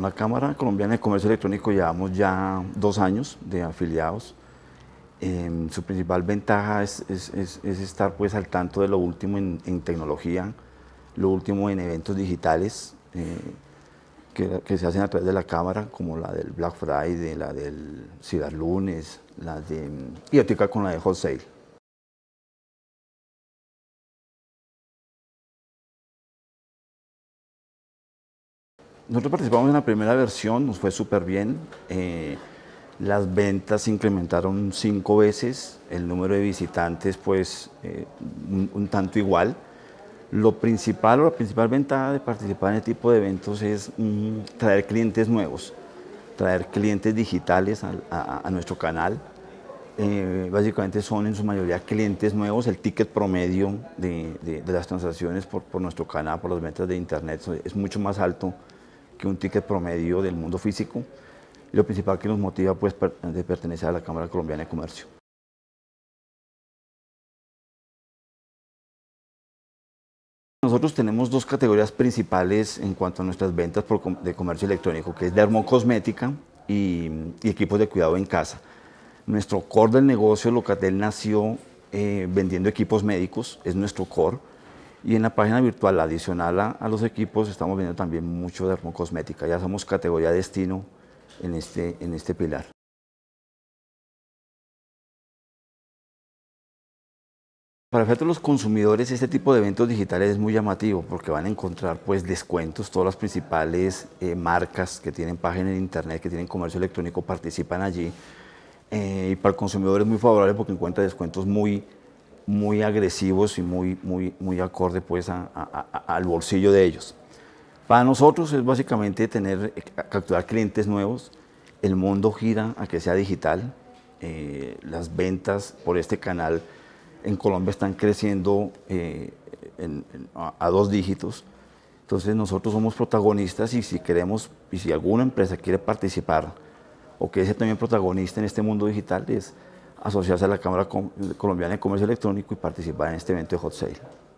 la Cámara Colombiana de Comercio Electrónico llevamos ya dos años de afiliados. Em, su principal ventaja es, estar pues al tanto de lo último en, tecnología, lo último en eventos digitales eh, que, se hacen a través de la cámara, como la del Black Friday, la del Ciudad Lunes, la de, em, y con la de Hot Sale. Nosotros participamos en la primera versión, nos fue súper bien. Eh, las ventas se incrementaron cinco veces, el número de visitantes pues eh, un, tanto igual. Lo principal o la principal ventaja de participar en este tipo de eventos es mm, traer clientes nuevos, traer clientes digitales a, nuestro canal. Eh, básicamente son en su mayoría clientes nuevos, el ticket promedio de, las transacciones por, por, nuestro canal, por las ventas de internet es mucho más alto que un ticket promedio del mundo físico lo principal que nos motiva pues de pertenecer a la Cámara Colombiana de Comercio. Nosotros tenemos dos categorías principales en cuanto a nuestras ventas de comercio electrónico, que es dermocosmética y, y equipos de cuidado en casa. Nuestro core del negocio, Locatel, nació eh, vendiendo equipos médicos, es nuestro core. Y en la página virtual, adicional a, los equipos, estamos viendo también mucho de Cosmética. Ya somos categoría destino en este, en este pilar. Para los consumidores, este tipo de eventos digitales es muy llamativo porque van a encontrar pues, descuentos. Todas las principales eh, marcas que tienen página en internet, que tienen comercio electrónico, participan allí. Eh, y para el consumidor es muy favorable porque encuentra descuentos muy muy agresivos y muy, muy, muy acorde pues al bolsillo de ellos. Para nosotros es básicamente tener, eh, capturar clientes nuevos, el mundo gira a que sea digital, eh, las ventas por este canal en Colombia están creciendo eh, a, dos dígitos, entonces nosotros somos protagonistas y si queremos, y si alguna empresa quiere participar o quiere ser también protagonista en este mundo digital, es asociarse a la Cámara Colombiana de Comercio Electrónico y participar en este evento de Hot Sale.